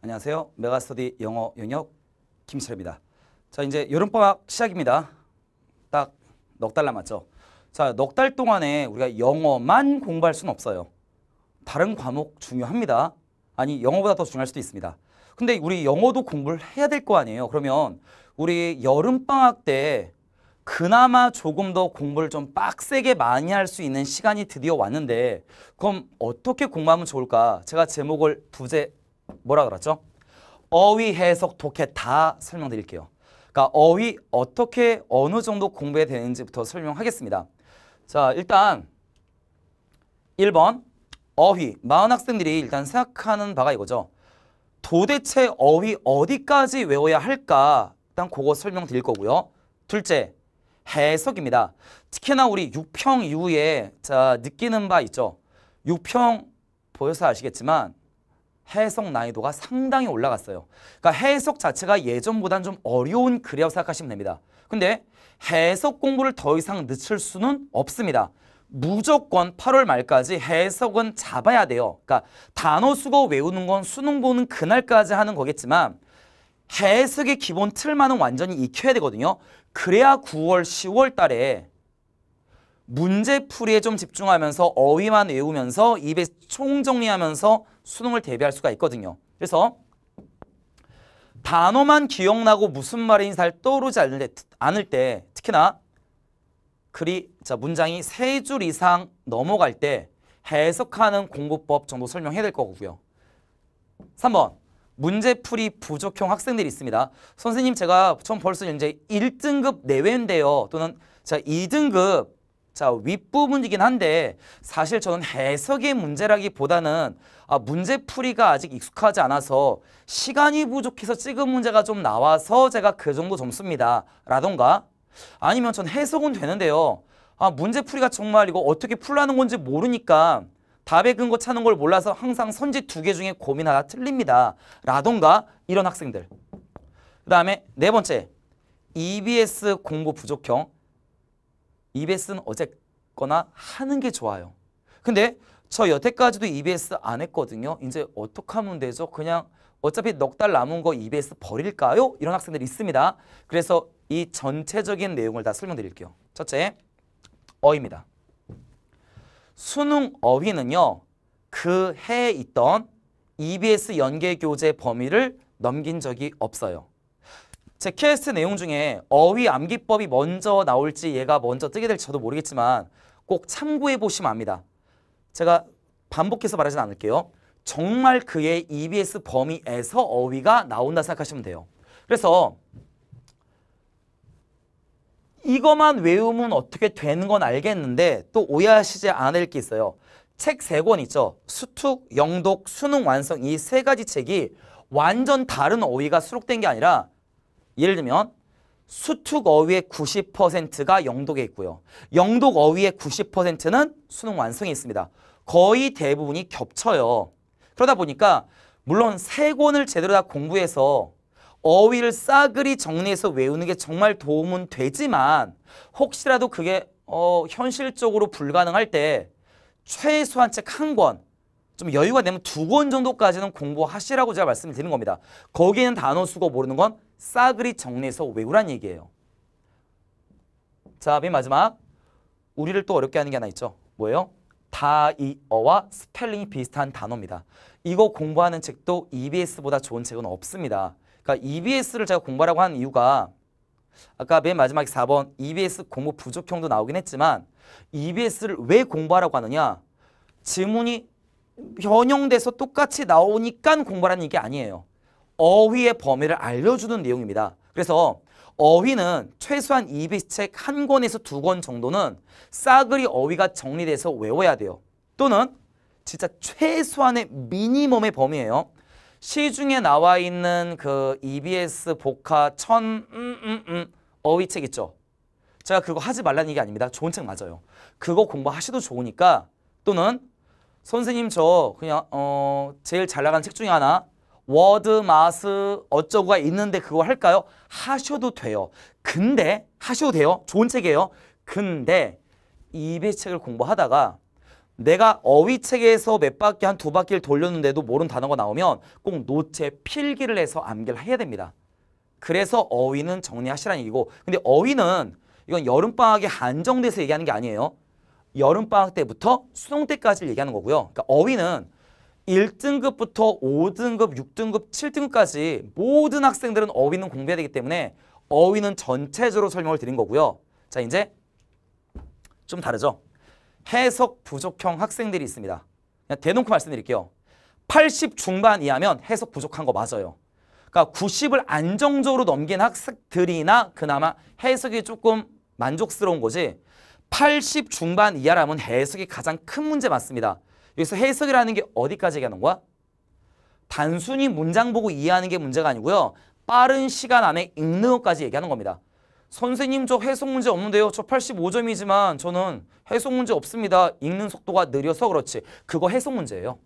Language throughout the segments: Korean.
안녕하세요. 메가스터디 영어 영역 김철입니다. 자, 이제 여름방학 시작입니다. 딱 넉 달 남았죠. 자, 넉 달 동안에 우리가 영어만 공부할 수는 없어요. 다른 과목 중요합니다. 아니, 영어보다 더 중요할 수도 있습니다. 근데 우리 영어도 공부를 해야 될 거 아니에요. 그러면 우리 여름방학 때 그나마 조금 더 공부를 좀 빡세게 많이 할 수 있는 시간이 드디어 왔는데 그럼 어떻게 공부하면 좋을까? 제가 제목을 두제 뭐라 그랬죠? 어휘, 해석, 독해 다 설명드릴게요. 그러니까 어휘 어떻게 어느 정도 공부되는지부터 설명하겠습니다. 자, 일단 1번 어휘. 많은 학생들이 일단 생각하는 바가 이거죠. 도대체 어휘 어디까지 외워야 할까? 일단 그거 설명드릴 거고요. 둘째, 해석입니다. 특히나 우리 6평 이후에 자 느끼는 바 있죠. 6평 보여서 아시겠지만 해석 난이도가 상당히 올라갔어요. 그러니까 해석 자체가 예전보단 좀 어려운 글이라고 생각하시면 됩니다. 근데 해석 공부를 더 이상 늦출 수는 없습니다. 무조건 8월 말까지 해석은 잡아야 돼요. 그러니까 단어 수거 외우는 건 수능 보는 그날까지 하는 거겠지만 해석의 기본 틀만은 완전히 익혀야 되거든요. 그래야 9월, 10월 달에 문제풀이에 좀 집중하면서 어휘만 외우면서 입에 총정리하면서 수능을 대비할 수가 있거든요. 그래서 단어만 기억나고 무슨 말인지 잘 떠오르지 않을 때, 않을 때 특히나 글이 자 문장이 세 줄 이상 넘어갈 때 해석하는 공부법 정도 설명해야 될 거고요. 3번 문제풀이 부족형 학생들이 있습니다. 선생님 제가 처음 벌써 이제 1등급 내외인데요. 또는 자 2등급 자 윗부분이긴 한데 사실 저는 해석의 문제라기보다는 아, 문제풀이가 아직 익숙하지 않아서 시간이 부족해서 찍은 문제가 좀 나와서 제가 그 정도 점수입니다. 라던가 아니면 전 해석은 되는데요. 아 문제풀이가 정말 이거 어떻게 풀라는 건지 모르니까 답에 근거 찾는 걸 몰라서 항상 선지 두 개 중에 고민하다 틀립니다. 라던가 이런 학생들. 그 다음에 네 번째 EBS 공부 부족형 EBS는 어쨌거나 하는 게 좋아요. 근데 저 여태까지도 EBS 안 했거든요. 이제 어떻게 하면 되죠? 그냥 어차피 넉 달 남은 거 EBS 버릴까요? 이런 학생들이 있습니다. 그래서 이 전체적인 내용을 다 설명드릴게요. 첫째, 어입니다. 수능 어휘는요. 그 해에 있던 EBS 연계 교재 범위를 넘긴 적이 없어요. 제 퀘스트 내용 중에 어휘 암기법이 먼저 나올지 얘가 먼저 뜨게 될지 도 모르겠지만 꼭 참고해 보시면 압니다. 제가 반복해서 말하진 않을게요. 정말 그의 EBS 범위에서 어휘가 나온다 생각하시면 돼요. 그래서 이것만 외우면 어떻게 되는 건 알겠는데 또 오해하시지 않을 게 있어요. 책 세 권 있죠. 수특, 영독, 수능 완성 이 세 가지 책이 완전 다른 어휘가 수록된 게 아니라 예를 들면 수특 어휘의 90%가 영독에 있고요. 영독 어휘의 90%는 수능 완성에 있습니다. 거의 대부분이 겹쳐요. 그러다 보니까 물론 세 권을 제대로 다 공부해서 어휘를 싸그리 정리해서 외우는 게 정말 도움은 되지만 혹시라도 그게 어, 현실적으로 불가능할 때 최소한 책 한 권, 좀 여유가 되면 두 권 정도까지는 공부하시라고 제가 말씀 드리는 겁니다. 거기에는 단어 수고 모르는 건 싸그리 정리해서 외우란 얘기예요. 자, 맨 마지막. 우리를 또 어렵게 하는 게 하나 있죠. 뭐예요? 다이어와 스펠링이 비슷한 단어입니다. 이거 공부하는 책도 EBS보다 좋은 책은 없습니다. 그러니까 EBS를 제가 공부하라고 한 이유가 아까 맨 마지막 4번 EBS 공부 부족형도 나오긴 했지만 EBS를 왜 공부하라고 하느냐 지문이 변형돼서 똑같이 나오니까 공부하라는 얘기 아니에요. 어휘의 범위를 알려주는 내용입니다. 그래서 어휘는 최소한 이비책 한 권에서 두 권 정도는 싸그리 어휘가 정리돼서 외워야 돼요. 또는 진짜 최소한의 미니멈의 범위예요. 시중에 나와 있는 그 EBS 복화 천 음, 음, 음, 어휘책 있죠. 제가 그거 하지 말라는 얘기 아닙니다. 좋은 책 맞아요. 그거 공부하셔도 좋으니까 또는 선생님 저 그냥 어 제일 잘나가는책 중에 하나 워드, 마스, 어쩌고가 있는데 그거 할까요? 하셔도 돼요. 근데 하셔도 돼요. 좋은 책이에요. 근데 이배 책을 공부하다가 내가 어휘 책에서 몇 바퀴 한 두 바퀴를 돌렸는데도 모르는 단어가 나오면 꼭노체 필기를 해서 암기를 해야 됩니다. 그래서 어휘는 정리하시라는 얘기고 근데 어휘는 이건 여름방학에 한정돼서 얘기하는 게 아니에요. 여름방학 때부터 수능 때까지 얘기하는 거고요. 그러니까 어휘는 1등급부터 5등급, 6등급, 7등급까지 모든 학생들은 어휘는 공부해야 되기 때문에 어휘는 전체적으로 설명을 드린 거고요. 자, 이제 좀 다르죠? 해석 부족형 학생들이 있습니다. 그냥 대놓고 말씀드릴게요. 80 중반 이하면 해석 부족한 거 맞아요. 그러니까 90을 안정적으로 넘긴 학생들이나 그나마 해석이 조금 만족스러운 거지 80 중반 이하라면 해석이 가장 큰 문제 맞습니다. 여기서 해석이라는 게 어디까지 얘기하는 거야? 단순히 문장 보고 이해하는 게 문제가 아니고요. 빠른 시간 안에 읽는 것까지 얘기하는 겁니다. 선생님 저 해석 문제 없는데요. 저 85점이지만 저는 해석 문제 없습니다. 읽는 속도가 느려서 그렇지. 그거 해석 문제예요.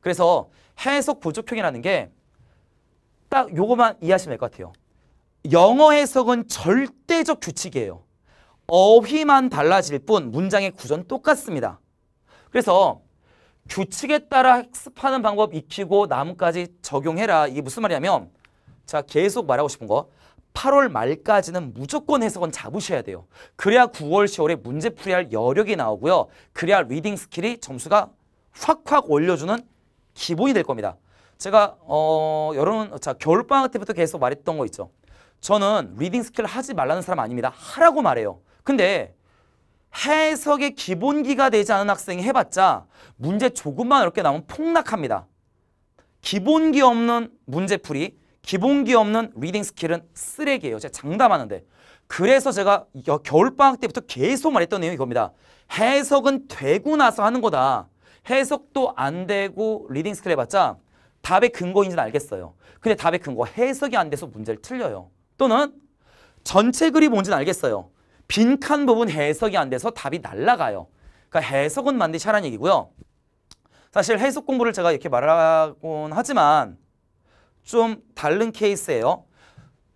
그래서 해석 부족형이라는 게 딱 요거만 이해하시면 될 것 같아요. 영어 해석은 절대적 규칙이에요. 어휘만 달라질 뿐 문장의 구조는 똑같습니다. 그래서 규칙에 따라 학습하는 방법 익히고 남까지 적용해라. 이게 무슨 말이냐면 자 계속 말하고 싶은 거 8월 말까지는 무조건 해석은 잡으셔야 돼요. 그래야 9월, 10월에 문제풀이할 여력이 나오고요. 그래야 리딩 스킬이 점수가 확확 올려주는 기본이 될 겁니다. 제가 어 여러분 자 겨울방학 때부터 계속 말했던 거 있죠. 저는 리딩 스킬 하지 말라는 사람 아닙니다. 하라고 말해요. 근데 해석의 기본기가 되지 않은 학생이 해봤자 문제 조금만 어렵게 나오면 폭락합니다. 기본기 없는 문제풀이, 기본기 없는 리딩 스킬은 쓰레기예요. 제가 장담하는데. 그래서 제가 겨울방학 때부터 계속 말했던 내용이 겁니다 해석은 되고 나서 하는 거다. 해석도 안 되고 리딩 스킬 해봤자 답의 근거인지는 알겠어요. 근데 답의 근거 해석이 안 돼서 문제를 틀려요. 또는 전체 글이 뭔지는 알겠어요. 빈칸 부분 해석이 안 돼서 답이 날라가요. 그러니까 해석은 반드시 하라는 얘기고요. 사실 해석 공부를 제가 이렇게 말하곤 하지만 좀 다른 케이스예요.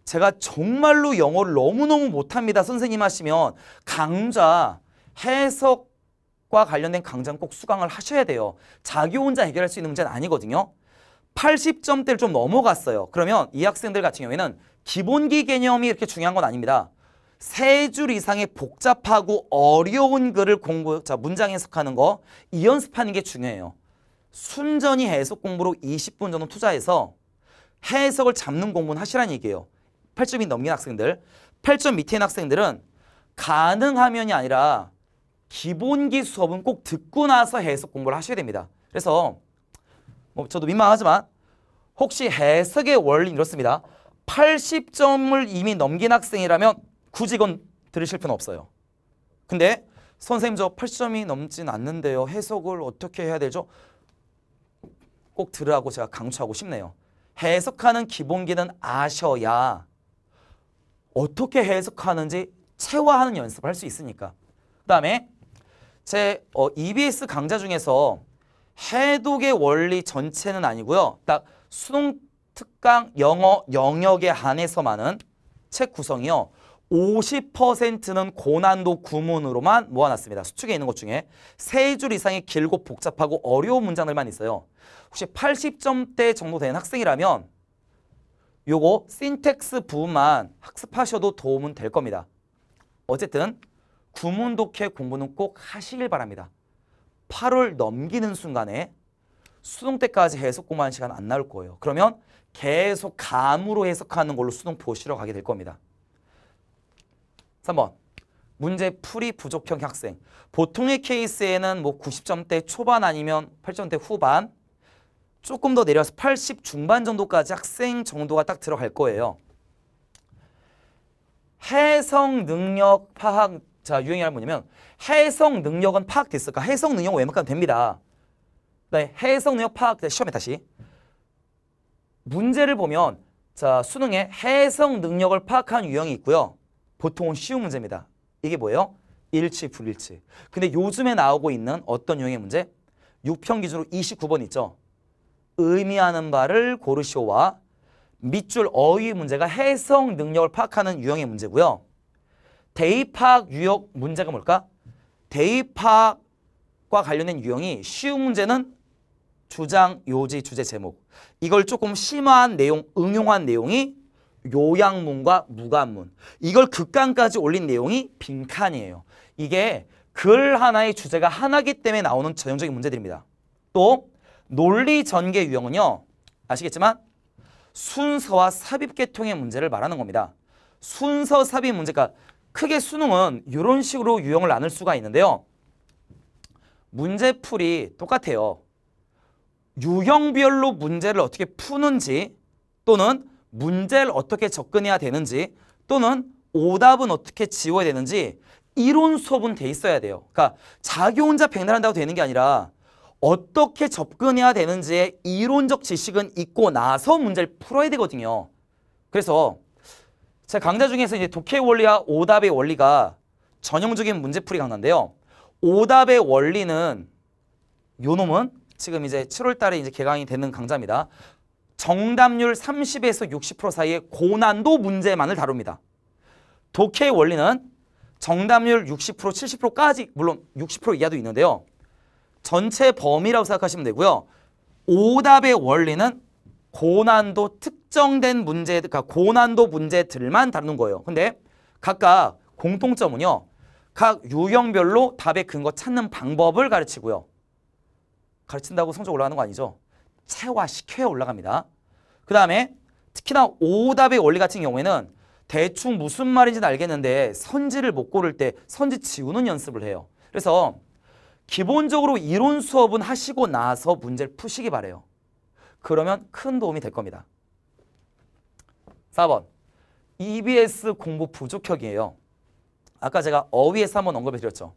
제가 정말로 영어를 너무너무 못합니다. 선생님 하시면 강좌 해석과 관련된 강좌는 꼭 수강을 하셔야 돼요. 자기 혼자 해결할 수 있는 문제는 아니거든요. 80점대를 좀 넘어갔어요. 그러면 이 학생들 같은 경우에는 기본기 개념이 이렇게 중요한 건 아닙니다. 세줄 이상의 복잡하고 어려운 글을 공부, 자 문장 해석하는 거 이 연습하는 게 중요해요. 순전히 해석 공부로 20분 정도 투자해서 해석을 잡는 공부는 하시라는 얘기예요. 8점이 넘긴 학생들, 8점 밑에 있는 학생들은 가능하면이 아니라 기본기 수업은 꼭 듣고 나서 해석 공부를 하셔야 됩니다. 그래서 뭐 저도 민망하지만 혹시 해석의 원리 는 이렇습니다. 80점을 이미 넘긴 학생이라면 굳이 이건 들으실 필요는 없어요. 근데 선생님 저 8점이 넘진 않는데요. 해석을 어떻게 해야 되죠? 꼭 들으라고 제가 강조하고 싶네요. 해석하는 기본기는 아셔야 어떻게 해석하는지 체화하는 연습을 할 수 있으니까. 그 다음에 제 어, EBS 강좌 중에서 해독의 원리 전체는 아니고요. 딱 수능 특강 영어 영역에 한해서만은 책 구성이요. 50%는 고난도 구문으로만 모아놨습니다. 수축에 있는 것 중에 세 줄 이상이 길고 복잡하고 어려운 문장들만 있어요. 혹시 80점대 정도 되는 학생이라면 요거 신텍스 부분만 학습하셔도 도움은 될 겁니다. 어쨌든 구문 독해 공부는 꼭 하시길 바랍니다. 8월 넘기는 순간에 수능 때까지 해석 공부하는 시간 안 나올 거예요. 그러면 계속 감으로 해석하는 걸로 수능 보시러 가게 될 겁니다. 3번 문제 풀이 부족형 학생 보통의 케이스에는 뭐 90점대 초반 아니면 8점대 후반 조금 더 내려서 80 중반 정도까지 학생 정도가 딱 들어갈 거예요. 해성 능력 파악 자 유형이란 뭐냐면 해성 능력은 파악됐을까? 해성 능력은 웬만큼 됩니다. 네, 해성 능력 파악 네, 시험에 다시 문제를 보면 자 수능에 해성 능력을 파악한 유형이 있고요. 보통은 쉬운 문제입니다. 이게 뭐예요? 일치, 불일치. 근데 요즘에 나오고 있는 어떤 유형의 문제? 6편 기준으로 29번 있죠. 의미하는 바를 고르시오와 밑줄 어휘 문제가 해석 능력을 파악하는 유형의 문제고요. 대입학 유형 문제가 뭘까? 대입학과 관련된 유형이 쉬운 문제는 주장, 요지, 주제, 제목. 이걸 조금 심한 화 내용, 응용한 내용이 요양문과 무관문 이걸 극강까지 올린 내용이 빈칸이에요. 이게 글 하나의 주제가 하나기 때문에 나오는 전형적인 문제들입니다. 또 논리 전개 유형은요. 아시겠지만 순서와 삽입 계통의 문제를 말하는 겁니다. 순서 삽입 문제가 그러니까 크게 수능은 이런 식으로 유형을 나눌 수가 있는데요. 문제풀이 똑같아요. 유형별로 문제를 어떻게 푸는지 또는 문제를 어떻게 접근해야 되는지 또는 오답은 어떻게 지워야 되는지 이론 수업은 돼 있어야 돼요. 그러니까 자기 혼자 백날한다고 되는 게 아니라 어떻게 접근해야 되는지의 이론적 지식은 있고 나서 문제를 풀어야 되거든요. 그래서 제 강좌 중에서 이제 독해 원리와 오답의 원리가 전형적인 문제풀이 강단데요 오답의 원리는 요 놈은 지금 이제 7월 달에 이제 개강이 되는 강좌입니다. 정답률 30에서 60% 사이의 고난도 문제만을 다룹니다. 독해의 원리는 정답률 60% 70%까지 물론 60% 이하도 있는데요. 전체 범위라고 생각하시면 되고요. 오답의 원리는 고난도 특정된 문제, 그러니까 고난도 문제들만 다루는 거예요. 근데 각각 공통점은요. 각 유형별로 답의 근거 찾는 방법을 가르치고요. 가르친다고 성적 올라가는 거 아니죠? 체화시켜야 올라갑니다. 그 다음에 특히나 오답의 원리 같은 경우에는 대충 무슨 말인지는 알겠는데 선지를 못 고를 때 선지 지우는 연습을 해요. 그래서 기본적으로 이론 수업은 하시고 나서 문제를 푸시기 바래요. 그러면 큰 도움이 될 겁니다. 4번 EBS 공부 부족혁이에요 아까 제가 어휘에서 한번 언급해 드렸죠.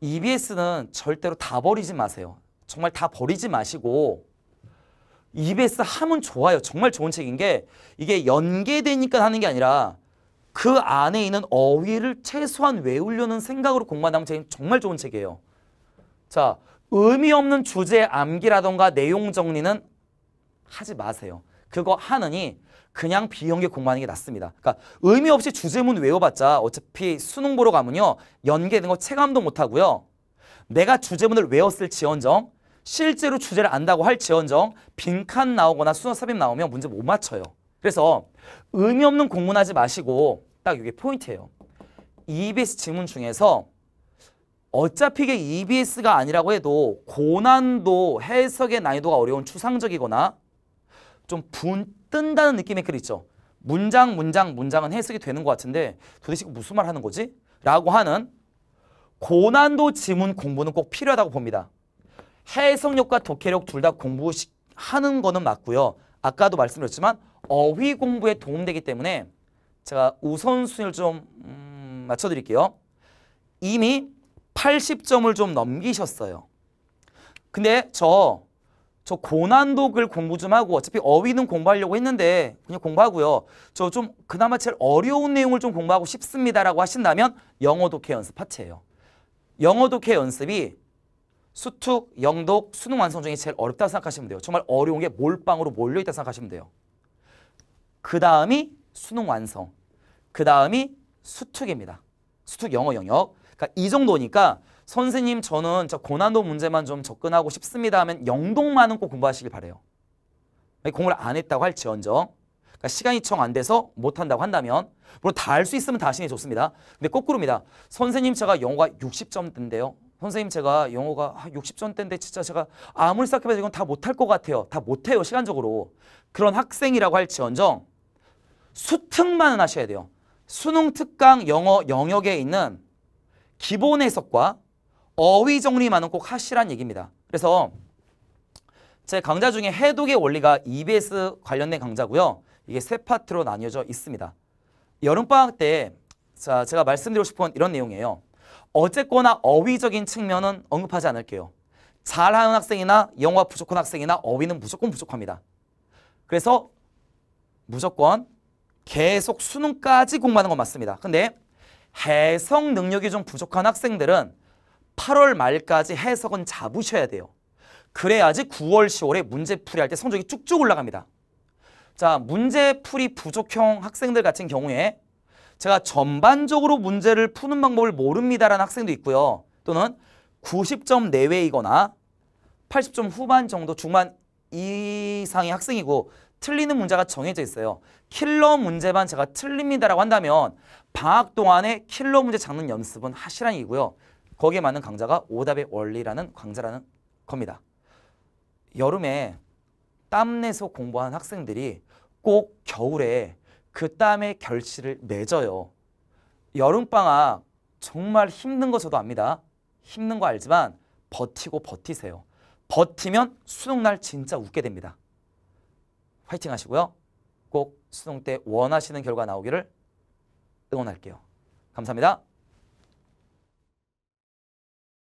EBS는 절대로 다 버리지 마세요. 정말 다 버리지 마시고 e 에 s 함은 좋아요. 정말 좋은 책인 게 이게 연계되니까 하는 게 아니라 그 안에 있는 어휘를 최소한 외우려는 생각으로 공부한다면 책이 정말 좋은 책이에요. 자, 의미 없는 주제 암기라던가 내용 정리는 하지 마세요. 그거 하느니 그냥 비연계 공부하는 게 낫습니다. 그러니까 의미 없이 주제문 외워봤자 어차피 수능 보러 가면요. 연계된 거 체감도 못하고요. 내가 주제문을 외웠을 지언정 실제로 주제를 안다고 할지언정 빈칸 나오거나 순서 삽입 나오면 문제 못 맞춰요. 그래서 의미 없는 공문하지 마시고 딱 이게 포인트예요. EBS 지문 중에서 어차피 이게 EBS가 아니라고 해도 고난도 해석의 난이도가 어려운 추상적이거나 좀 분 뜬다는 느낌의 글 있죠. 문장 문장 문장은 해석이 되는 것 같은데 도대체 무슨 말 하는 거지? 라고 하는 고난도 지문 공부는 꼭 필요하다고 봅니다. 해석력과 독해력 둘 다 공부하는 거는 맞고요. 아까도 말씀드렸지만 어휘 공부에 도움되기 때문에 제가 우선순위를 좀 음, 맞춰드릴게요. 이미 80점을 좀 넘기셨어요. 근데 저 저 고난도 글 공부 좀 하고 어차피 어휘는 공부하려고 했는데 그냥 공부하고요. 저 좀 그나마 제일 어려운 내용을 좀 공부하고 싶습니다라고 하신다면 영어 독해 연습 파트예요. 영어 독해 연습이 수특, 영독, 수능 완성 중에 제일 어렵다고 생각하시면 돼요. 정말 어려운 게 몰빵으로 몰려있다 고 생각하시면 돼요. 그 다음이 수능 완성, 그 다음이 수특입니다. 수특 영어 영역. 그러니까 이 정도니까 선생님 저는 저 고난도 문제만 좀 접근하고 싶습니다 하면 영독만은 꼭 공부하시길 바래요. 공부를 안 했다고 할지언정 그러니까 시간이 청안 돼서 못한다고 한다면 물론 다 할 수 있으면 다 하시는 게 좋습니다. 근데 거꾸로입니다. 선생님 제가 영어가 60점대인데요. 선생님 제가 영어가 60점대인데 아, 진짜 제가 아무리 생각해봐도 이건 다 못할 것 같아요. 다 못해요 시간적으로. 그런 학생이라고 할지언정 수특만 하셔야 돼요. 수능 특강 영어 영역에 있는 기본 해석과 어휘 정리만은 꼭 하시란 얘기입니다. 그래서 제 강좌 중에 해독의 원리가 EBS 관련된 강좌고요. 이게 세 파트로 나뉘어져 있습니다. 여름방학 때 자, 제가 말씀드리고 싶은 건 이런 내용이에요. 어쨌거나 어휘적인 측면은 언급하지 않을게요. 잘하는 학생이나 영어 가 부족한 학생이나 어휘는 무조건 부족합니다. 그래서 무조건 계속 수능까지 공부하는 건 맞습니다. 근데 해석 능력이 좀 부족한 학생들은 8월 말까지 해석은 잡으셔야 돼요. 그래야지 9월, 10월에 문제풀이 할때 성적이 쭉쭉 올라갑니다. 자, 문제풀이 부족형 학생들 같은 경우에 제가 전반적으로 문제를 푸는 방법을 모릅니다라는 학생도 있고요. 또는 90점 내외이거나 80점 후반 정도 중반 이상의 학생이고 틀리는 문제가 정해져 있어요. 킬러 문제만 제가 틀립니다라고 한다면 방학 동안에 킬러 문제 잡는 연습은 하시라는 이고요. 거기에 맞는 강좌가 오답의 원리라는 강좌라는 겁니다. 여름에 땀내서 공부하는 학생들이 꼭 겨울에 그 다음에 결실을 맺어요. 여름방학 정말 힘든 것으로 압니다. 힘든 거 알지만 버티고 버티세요. 버티면 수능날 진짜 웃게 됩니다. 화이팅 하시고요. 꼭 수능 때 원하시는 결과 나오기를 응원할게요. 감사합니다.